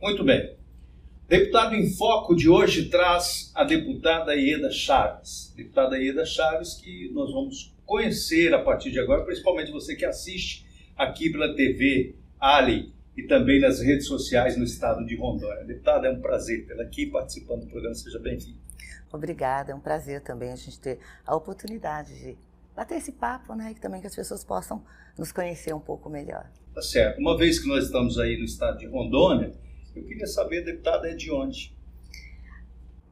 Muito bem. Deputado em Foco de hoje traz a deputada Ieda Chaves. Deputada Ieda Chaves, que nós vamos conhecer a partir de agora, principalmente você que assiste aqui pela TV Ali e também nas redes sociais no estado de Rondônia. Deputada, é um prazer tê-la aqui participando do programa. Seja bem-vinda. Obrigada, é um prazer também a gente ter a oportunidade de bater esse papo, né? E também que as pessoas possam nos conhecer um pouco melhor. Tá certo. Uma vez que nós estamos aí no estado de Rondônia eu queria saber, deputada, é de onde?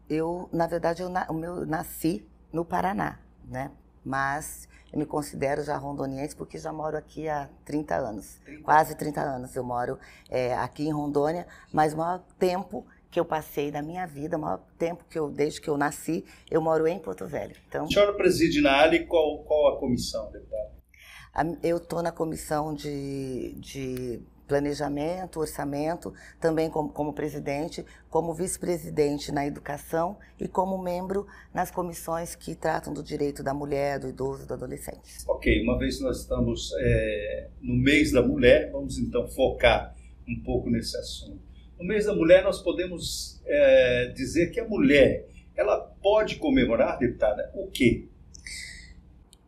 Eu, na verdade, eu, na, eu nasci no Paraná, né? Mas eu me considero já rondoniense porque já moro aqui há 30 anos, 30. quase 30 anos. Eu moro é, aqui em Rondônia, mas o maior tempo que eu passei da minha vida, o maior tempo que eu, desde que eu nasci, eu moro em Porto Velho. Então, a senhora preside na ALE qual, qual a comissão, deputada? Eu estou na comissão de, de planejamento, orçamento, também como, como presidente, como vice-presidente na educação e como membro nas comissões que tratam do direito da mulher, do idoso, do adolescente. Ok, uma vez nós estamos é, no mês da mulher, vamos então focar um pouco nesse assunto. No mês da mulher nós podemos é, dizer que a mulher ela pode comemorar, deputada, o quê?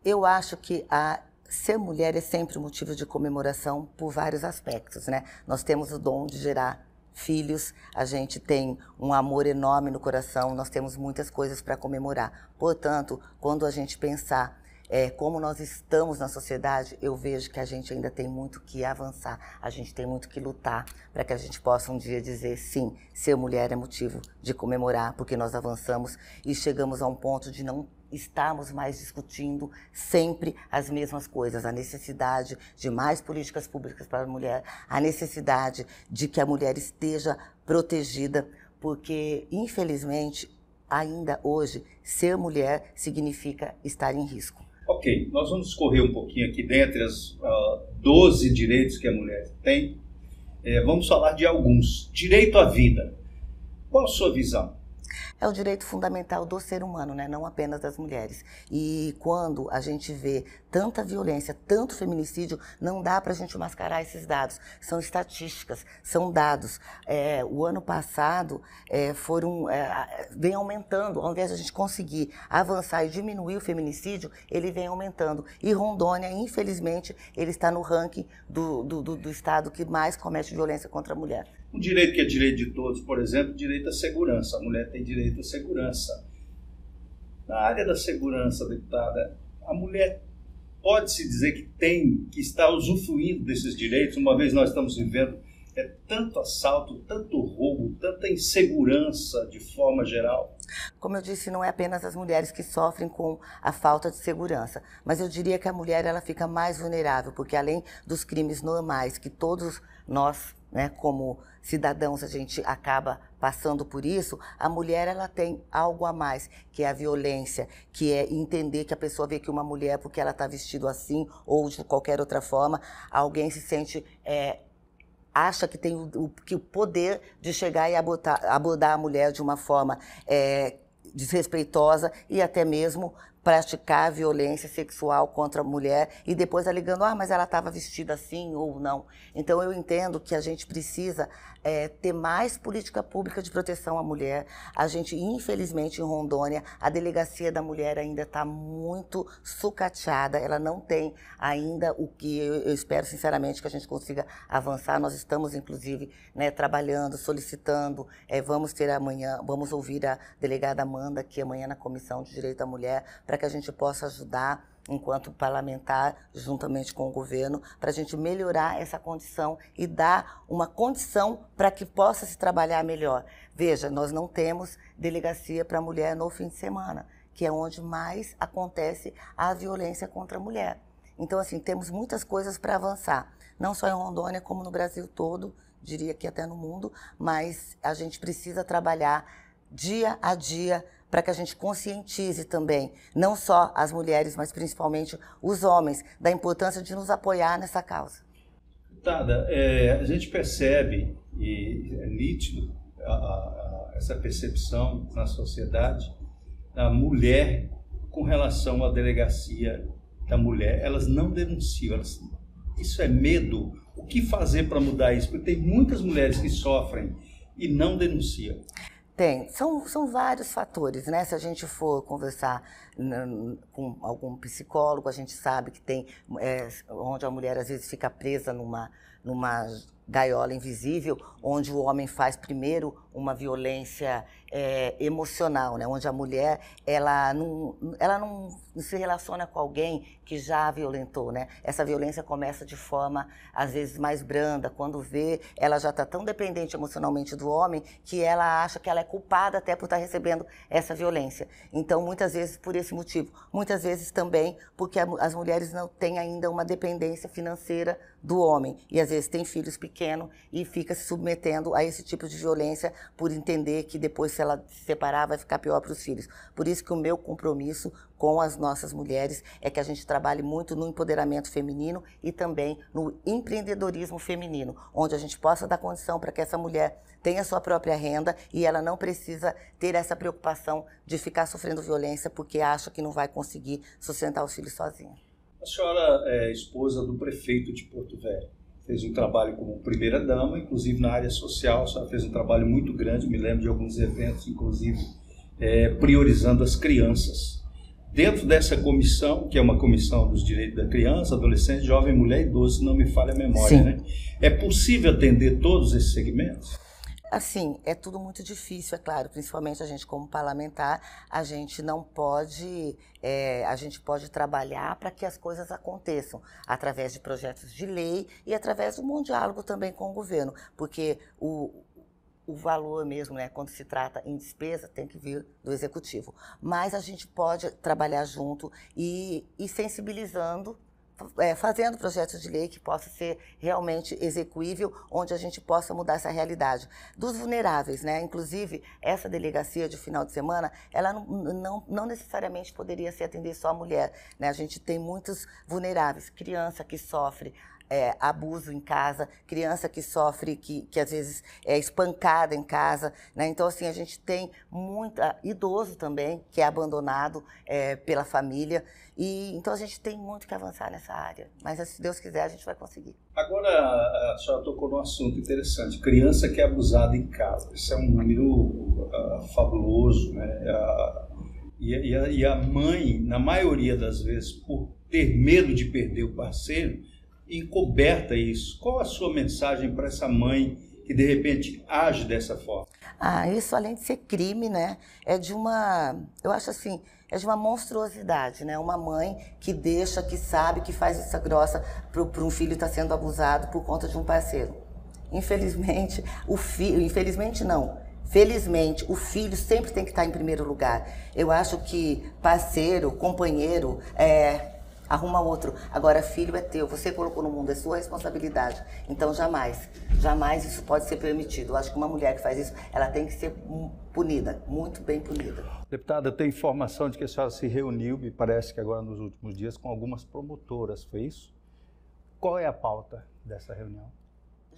Eu acho que a ser mulher é sempre motivo de comemoração por vários aspectos, né? Nós temos o dom de gerar filhos, a gente tem um amor enorme no coração, nós temos muitas coisas para comemorar. Portanto, quando a gente pensar é, como nós estamos na sociedade, eu vejo que a gente ainda tem muito que avançar, a gente tem muito que lutar para que a gente possa um dia dizer sim, ser mulher é motivo de comemorar, porque nós avançamos e chegamos a um ponto de não estamos mais discutindo sempre as mesmas coisas, a necessidade de mais políticas públicas para a mulher, a necessidade de que a mulher esteja protegida, porque infelizmente ainda hoje ser mulher significa estar em risco. Ok, nós vamos correr um pouquinho aqui dentre as uh, ah, 12 direitos que a mulher tem. É, vamos falar de alguns. Direito à vida. Qual a sua visão? É o direito fundamental do ser humano, né? não apenas das mulheres. E quando a gente vê tanta violência, tanto feminicídio, não dá para a gente mascarar esses dados. São estatísticas, são dados. É, o ano passado é, foram é, vem aumentando. Ao invés de a gente conseguir avançar e diminuir o feminicídio, ele vem aumentando. E Rondônia, infelizmente, ele está no ranking do, do, do, do estado que mais comete violência contra a mulher. Um direito que é direito de todos, por exemplo, direito à segurança. A mulher tem direito à segurança. Na área da segurança, deputada, a mulher pode-se dizer que tem, que está usufruindo desses direitos, uma vez nós estamos vivendo é tanto assalto, tanto roubo, tanta insegurança de forma geral. Como eu disse, não é apenas as mulheres que sofrem com a falta de segurança, mas eu diria que a mulher ela fica mais vulnerável, porque além dos crimes normais que todos nós né? Como cidadãos a gente acaba passando por isso, a mulher ela tem algo a mais, que é a violência, que é entender que a pessoa vê que uma mulher porque ela está vestida assim ou de qualquer outra forma, alguém se sente é, acha que tem o, o, que o poder de chegar e abordar, abordar a mulher de uma forma é, desrespeitosa e até mesmo praticar violência sexual contra a mulher e depois alegando, ah, mas ela estava vestida assim ou não. Então eu entendo que a gente precisa é, ter mais política pública de proteção à mulher. A gente, infelizmente, em Rondônia, a delegacia da mulher ainda está muito sucateada, ela não tem ainda o que eu, espero, sinceramente, que a gente consiga avançar. Nós estamos, inclusive, né, trabalhando, solicitando, é, vamos ter amanhã, vamos ouvir a delegada Amanda aqui amanhã na Comissão de Direito à Mulher, para que a gente possa ajudar enquanto parlamentar, juntamente com o governo, para a gente melhorar essa condição e dar uma condição para que possa se trabalhar melhor. Veja, nós não temos delegacia para mulher no fim de semana, que é onde mais acontece a violência contra a mulher. Então, assim, temos muitas coisas para avançar, não só em Rondônia, como no Brasil todo, diria que até no mundo, mas a gente precisa trabalhar dia a dia para que a gente conscientize também, não só as mulheres, mas principalmente os homens, da importância de nos apoiar nessa causa. Tada, é, a gente percebe, e é nítido a, a, essa percepção na sociedade, da mulher com relação à delegacia da mulher, elas não denunciam, elas, isso é medo. O que fazer para mudar isso? Porque tem muitas mulheres que sofrem e não denunciam. Tem. São, são vários fatores, né? Se a gente for conversar com algum psicólogo, a gente sabe que tem é, onde a mulher às vezes fica presa numa, numa gaiola invisível, onde o homem faz primeiro uma violência é, emocional, né? onde a mulher ela não, ela não se relaciona com alguém que já a violentou. Né? Essa violência começa de forma, às vezes, mais branda. Quando vê, ela já está tão dependente emocionalmente do homem que ela acha que ela é culpada até por estar tá recebendo essa violência. Então, muitas vezes por esse motivo. Muitas vezes também porque as mulheres não têm ainda uma dependência financeira do homem. E às vezes tem filhos pequenos e fica se submetendo a esse tipo de violência por entender que depois se ela se separar, vai ficar pior para os filhos. Por isso que o meu compromisso com as nossas mulheres é que a gente trabalhe muito no empoderamento feminino e também no empreendedorismo feminino, onde a gente possa dar condição para que essa mulher tenha sua própria renda e ela não precisa ter essa preocupação de ficar sofrendo violência porque acha que não vai conseguir sustentar os filhos sozinha. A senhora é esposa do prefeito de Porto Velho fez um trabalho como primeira-dama, inclusive na área social, senhora fez um trabalho muito grande, me lembro de alguns eventos, inclusive, é, priorizando as crianças. Dentro dessa comissão, que é uma comissão dos direitos da criança, adolescente, jovem, mulher e idoso, não me falha a memória, né? é possível atender todos esses segmentos? Assim, é tudo muito difícil, é claro, principalmente a gente como parlamentar, a gente não pode, é, a gente pode trabalhar para que as coisas aconteçam, através de projetos de lei e através de um bom diálogo também com o governo, porque o, o valor mesmo, né, quando se trata em despesa, tem que vir do executivo. Mas a gente pode trabalhar junto e, e sensibilizando é, fazendo projetos de lei que possa ser realmente execuível, onde a gente possa mudar essa realidade. Dos vulneráveis, né? Inclusive, essa delegacia de final de semana, ela não, não, não necessariamente poderia se atender só a mulher, né? A gente tem muitos vulneráveis, criança que sofre, é, abuso em casa, criança que sofre, que, que às vezes é espancada em casa. Né? Então, assim, a gente tem muito. Idoso também, que é abandonado é, pela família. E, então a gente tem muito que avançar nessa área, mas se Deus quiser a gente vai conseguir. Agora, a senhora tocou num assunto interessante, criança que é abusada em casa. Isso é um número uh, fabuloso, né? Uh, e, e, a, e a mãe, na maioria das vezes, por ter medo de perder o parceiro, encoberta isso. Qual a sua mensagem para essa mãe que de repente age dessa forma? Ah, isso além de ser crime, né? É de uma. Eu acho assim, é de uma monstruosidade, né? Uma mãe que deixa, que sabe, que faz essa grossa para um filho estar tá sendo abusado por conta de um parceiro. Infelizmente, o filho, infelizmente não. Felizmente, o filho sempre tem que estar tá em primeiro lugar. Eu acho que parceiro, companheiro, é, arruma outro. Agora, filho é teu, você colocou no mundo, é sua responsabilidade. Então, jamais, jamais isso pode ser permitido. Eu acho que uma mulher que faz isso, ela tem que ser punida, muito bem punida. Deputada, tem informação de que a senhora se reuniu, me parece que agora nos últimos dias, com algumas promotoras, foi isso? Qual é a pauta dessa reunião?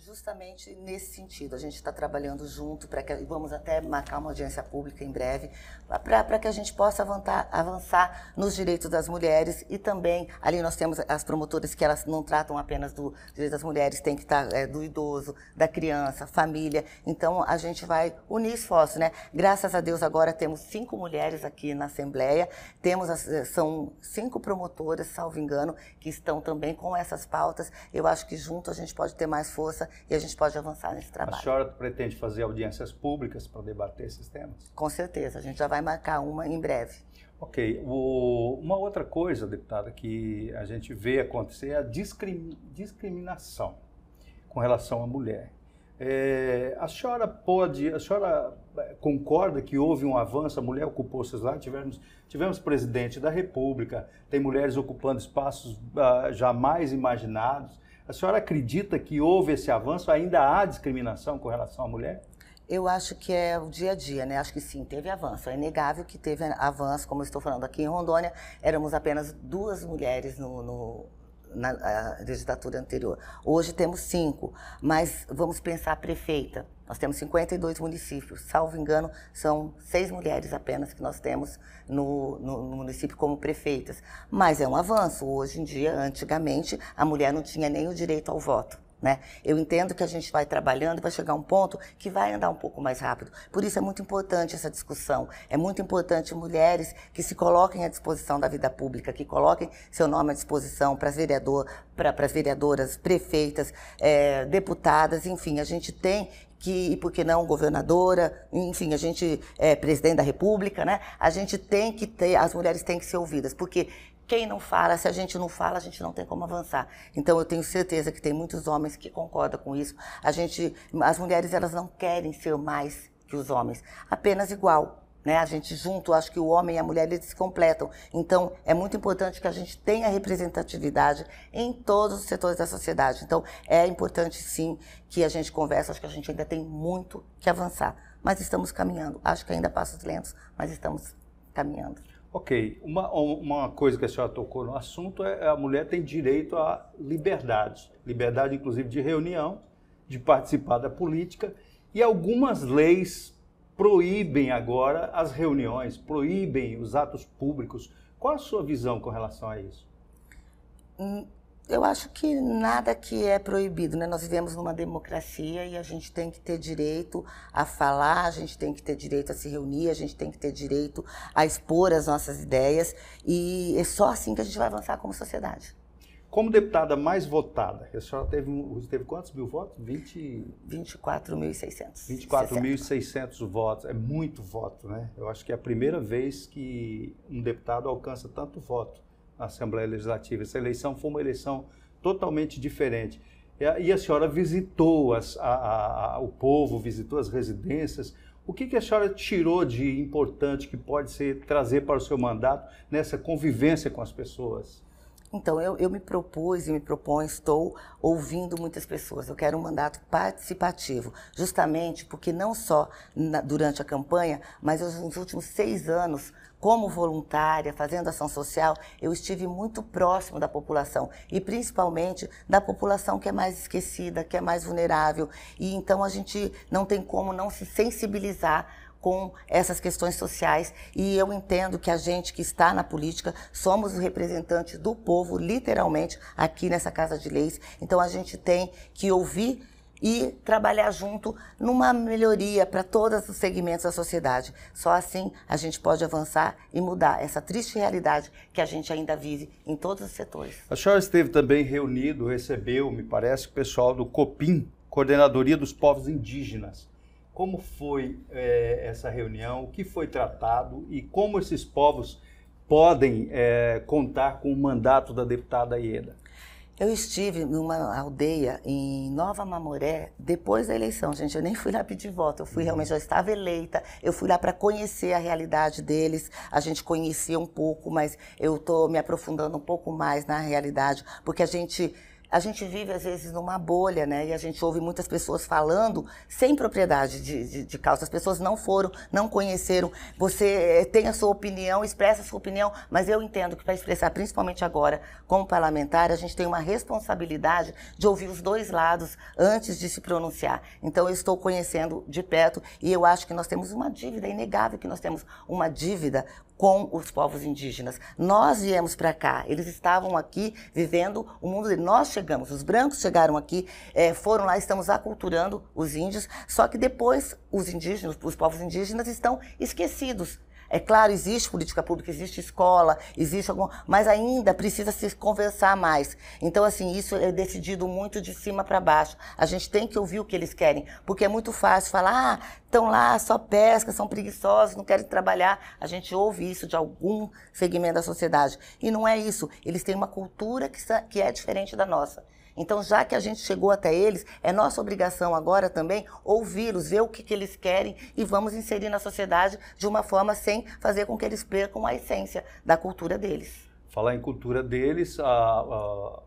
Justamente nesse sentido, a gente está trabalhando junto para que vamos até marcar uma audiência pública em breve para que a gente possa avançar, avançar, nos direitos das mulheres e também ali nós temos as promotoras que elas não tratam apenas do direito das mulheres, tem que estar tá, é, do idoso, da criança, família. Então a gente vai unir esforços, né? Graças a Deus agora temos cinco mulheres aqui na Assembleia, temos as, eh, são cinco promotoras, salvo engano, que estão também com essas pautas. Eu acho que junto a gente pode ter mais força e a gente pode avançar nesse trabalho. A senhora pretende fazer audiências públicas para debater esses temas? Com certeza, a gente já vai marcar uma em breve. Ok. O, uma outra coisa, deputada, que a gente vê acontecer é a discrim, discriminação com relação à mulher. É, a senhora pode, a senhora é, concorda que houve um avanço, a mulher ocupou seus lá, tivemos, tivemos presidente da República, tem mulheres ocupando espaços ah, jamais imaginados. A senhora acredita que houve esse avanço? Ainda há discriminação com relação à mulher? Eu acho que é o dia a dia, né? Acho que sim, teve avanço. É inegável que teve avanço, como eu estou falando aqui em Rondônia, éramos apenas duas mulheres no, no na, legislatura anterior. Hoje temos cinco, mas vamos pensar a prefeita. Nós temos 52 municípios, salvo engano, são seis mulheres apenas que nós temos no, no, no, município como prefeitas. Mas é um avanço. Hoje em dia, antigamente, a mulher não tinha nem o direito ao voto. Né? Eu entendo que a gente vai trabalhando e vai chegar um ponto que vai andar um pouco mais rápido. Por isso é muito importante essa discussão. É muito importante mulheres que se coloquem à disposição da vida pública, que coloquem seu nome à disposição para vereador, para as vereadoras, prefeitas, é, deputadas, enfim. A gente tem que, e por que não, governadora, enfim, a gente, é, presidente da República, né? A gente tem que ter, as mulheres têm que ser ouvidas, porque quem não fala, se a gente não fala, a gente não tem como avançar. Então eu tenho certeza que tem muitos homens que concordam com isso. A gente, as mulheres, elas não querem ser mais que os homens, apenas igual. Né? A gente junto, acho que o homem e a mulher eles se completam. Então, é muito importante que a gente tenha representatividade em todos os setores da sociedade. Então, é importante sim que a gente converse, acho que a gente ainda tem muito que avançar, mas estamos caminhando. Acho que ainda passos lentos, mas estamos caminhando. Ok, uma, uma coisa que a senhora tocou no assunto é a mulher tem direito à liberdade liberdade inclusive de reunião, de participar da política e algumas leis proíbem agora as reuniões, proíbem os atos públicos. Qual a sua visão com relação a isso? Hum, eu acho que nada que é proibido, né? Nós vivemos numa democracia e a gente tem que ter direito a falar, a gente tem que ter direito a se reunir, a gente tem que ter direito a expor as nossas ideias e é só assim que a gente vai avançar como sociedade. Como deputada mais votada, a senhora teve, teve quantos mil votos? 20... 24.600. 24.600 votos. É muito voto, né? Eu acho que é a primeira vez que um deputado alcança tanto voto na Assembleia Legislativa. Essa eleição foi uma eleição totalmente diferente. E a senhora visitou as, a, a, a, o povo, visitou as residências. O que, que, a senhora tirou de importante que pode ser trazer para o seu mandato nessa convivência com as pessoas? Então, eu, eu me propus e me proponho, estou ouvindo muitas pessoas. Eu quero um mandato participativo, justamente porque não só na, durante a campanha, mas nos últimos seis anos como voluntária, fazendo ação social, eu estive muito próximo da população e principalmente da população que é mais esquecida, que é mais vulnerável. E então a gente não tem como não se sensibilizar com essas questões sociais e eu entendo que a gente que está na política somos os representantes do povo, literalmente, aqui nessa Casa de Leis. Então a gente tem que ouvir e trabalhar junto numa melhoria para todos os segmentos da sociedade. Só assim a gente pode avançar e mudar essa triste realidade que a gente ainda vive em todos os setores. A senhora esteve também reunido, recebeu, me parece, o pessoal do COPIM, Coordenadoria dos Povos Indígenas como foi é, essa reunião, o que foi tratado e como esses povos podem é, contar com o mandato da deputada Ieda. Eu estive numa aldeia em Nova Mamoré depois da eleição, gente. Eu nem fui lá pedir voto, eu fui uhum. realmente, já estava eleita. Eu fui lá para conhecer a realidade deles. A gente conhecia um pouco, mas eu estou me aprofundando um pouco mais na realidade, porque a gente a gente vive, às vezes, numa bolha, né? E a gente ouve muitas pessoas falando sem propriedade de, de, de causa. As pessoas não foram, não conheceram. Você eh, tem a sua opinião, expressa a sua opinião, mas eu entendo que para expressar, principalmente agora, como parlamentar, a gente tem uma responsabilidade de ouvir os dois lados antes de se pronunciar. Então, eu estou conhecendo de perto e eu acho que nós temos uma dívida, é inegável que nós temos uma dívida com os povos indígenas. Nós viemos para cá, eles estavam aqui vivendo o mundo dele. Nós chegamos, os brancos chegaram aqui, é, foram lá, estamos aculturando os índios, só que depois os indígenas, os povos indígenas estão esquecidos é claro, existe política pública, existe escola, existe algum, mas ainda precisa se conversar mais. Então, assim, isso é decidido muito de cima para baixo. A gente tem que ouvir o que eles querem, porque é muito fácil falar, ah, estão lá, só pesca, são preguiçosos, não querem trabalhar. A gente ouve isso de algum segmento da sociedade. E não é isso. Eles têm uma cultura que, que é diferente da nossa. Então, já que a gente chegou até eles, é nossa obrigação agora também ouvi-los, ver o que, que eles querem e vamos inserir na sociedade de uma forma sem fazer com que eles percam a essência da cultura deles. Falar em cultura deles, a, a,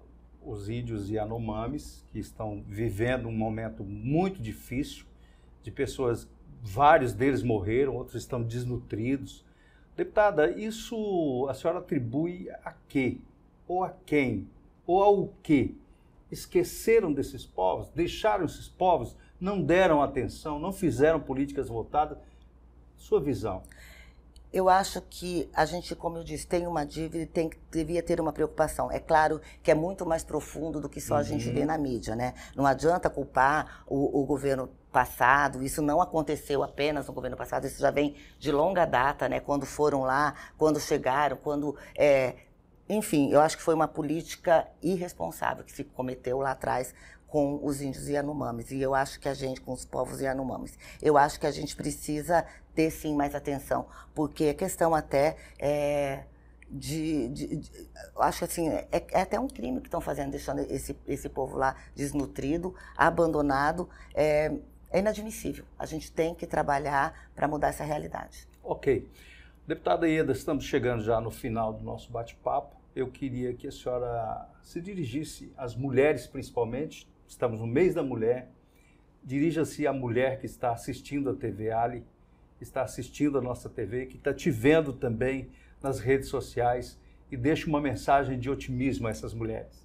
os índios e anomames, que estão vivendo um momento muito difícil, de pessoas, vários deles morreram, outros estão desnutridos. Deputada, isso a senhora atribui a quê? Ou a quem? Ou ao quê esqueceram desses povos, deixaram esses povos, não deram atenção, não fizeram políticas voltadas. Sua visão? Eu acho que a gente, como eu disse, tem uma dívida e tem, devia ter uma preocupação. É claro que é muito mais profundo do que só uhum. a gente vê na mídia, né? Não adianta culpar o, o governo passado, isso não aconteceu apenas no governo passado, isso já vem de longa data, né? Quando foram lá, quando chegaram, quando é, enfim, eu acho que foi uma política irresponsável que se cometeu lá atrás com os índios Yanomamis. E eu acho que a gente, com os povos Yanomamis, eu acho que a gente precisa ter sim mais atenção, porque a é questão até é, de, de, de, acho assim é, é, até um crime que estão fazendo deixando esse esse povo lá desnutrido abandonado é, é inadmissível a gente tem que trabalhar para mudar essa realidade ok deputada Ieda estamos chegando já no final do nosso bate-papo eu queria que a senhora se dirigisse às mulheres, principalmente. Estamos no mês da mulher. Dirija-se à mulher que está assistindo a TV Ali, que está assistindo a nossa TV, que está te vendo também nas redes sociais e deixe uma mensagem de otimismo a essas mulheres.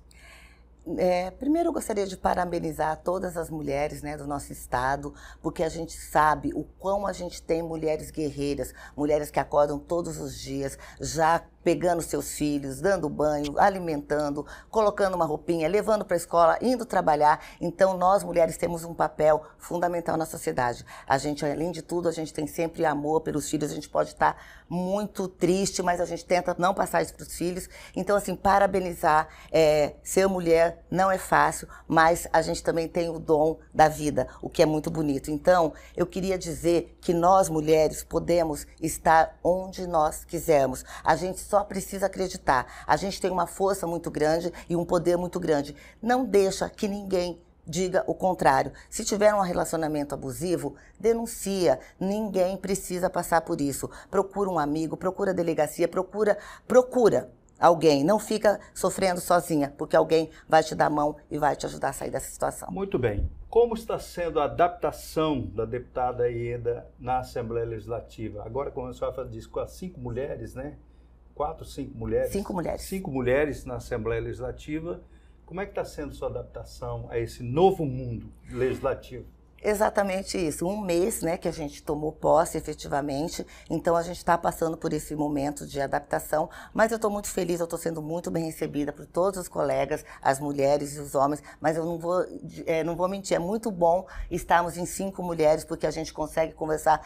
É, primeiro, eu gostaria de parabenizar todas as mulheres né, do nosso estado, porque a gente sabe o quão a gente tem mulheres guerreiras, mulheres que acordam todos os dias, já pegando seus filhos, dando banho, alimentando, colocando uma roupinha, levando para a escola, indo trabalhar. Então, nós mulheres temos um papel fundamental na sociedade. A gente, além de tudo, a gente tem sempre amor pelos filhos. A gente pode estar muito triste, mas a gente tenta não passar isso para os filhos. Então, assim, parabenizar. É, ser mulher não é fácil, mas a gente também tem o dom da vida, o que é muito bonito. Então, eu queria dizer que nós mulheres podemos estar onde nós quisermos. A gente só só precisa acreditar. A gente tem uma força muito grande e um poder muito grande. Não deixa que ninguém diga o contrário. Se tiver um relacionamento abusivo, denuncia. Ninguém precisa passar por isso. Procura um amigo, procura a delegacia, procura, procura alguém. Não fica sofrendo sozinha, porque alguém vai te dar a mão e vai te ajudar a sair dessa situação. Muito bem. Como está sendo a adaptação da deputada Ieda na Assembleia Legislativa? Agora, como a senhora diz, com as cinco mulheres, né? quatro, cinco mulheres? Cinco mulheres. Cinco mulheres na Assembleia Legislativa. Como é que está sendo sua adaptação a esse novo mundo legislativo? Exatamente isso. Um mês né, que a gente tomou posse efetivamente, então a gente está passando por esse momento de adaptação, mas eu estou muito feliz, eu estou sendo muito bem recebida por todos os colegas, as mulheres e os homens, mas eu não vou, é, não vou mentir, é muito bom estarmos em cinco mulheres, porque a gente consegue conversar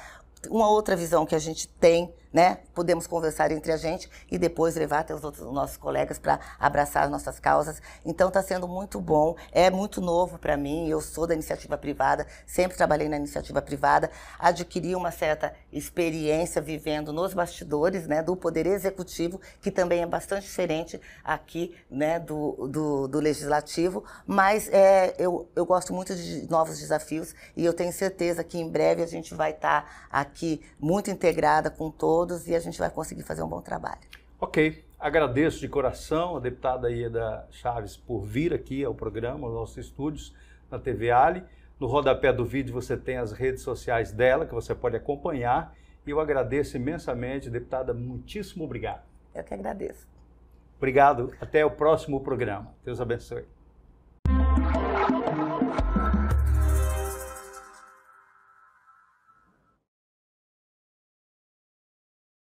uma outra visão que a gente tem né? Podemos conversar entre a gente e depois levar até os outros nossos colegas para abraçar as nossas causas. Então está sendo muito bom, é muito novo para mim. Eu sou da iniciativa privada, sempre trabalhei na iniciativa privada, adquiri uma certa experiência vivendo nos bastidores, né, do poder executivo, que também é bastante diferente aqui, né, do, do, do legislativo. Mas é, eu, eu gosto muito de novos desafios e eu tenho certeza que em breve a gente vai estar tá aqui muito integrada com todos todos e a gente vai conseguir fazer um bom trabalho. Ok. Agradeço de coração a deputada Ieda Chaves por vir aqui ao programa, aos nossos estúdios na TV Ali. No rodapé do vídeo você tem as redes sociais dela, que você pode acompanhar. E eu agradeço imensamente, deputada, muitíssimo obrigado. Eu que agradeço. Obrigado. Até o próximo programa. Deus abençoe.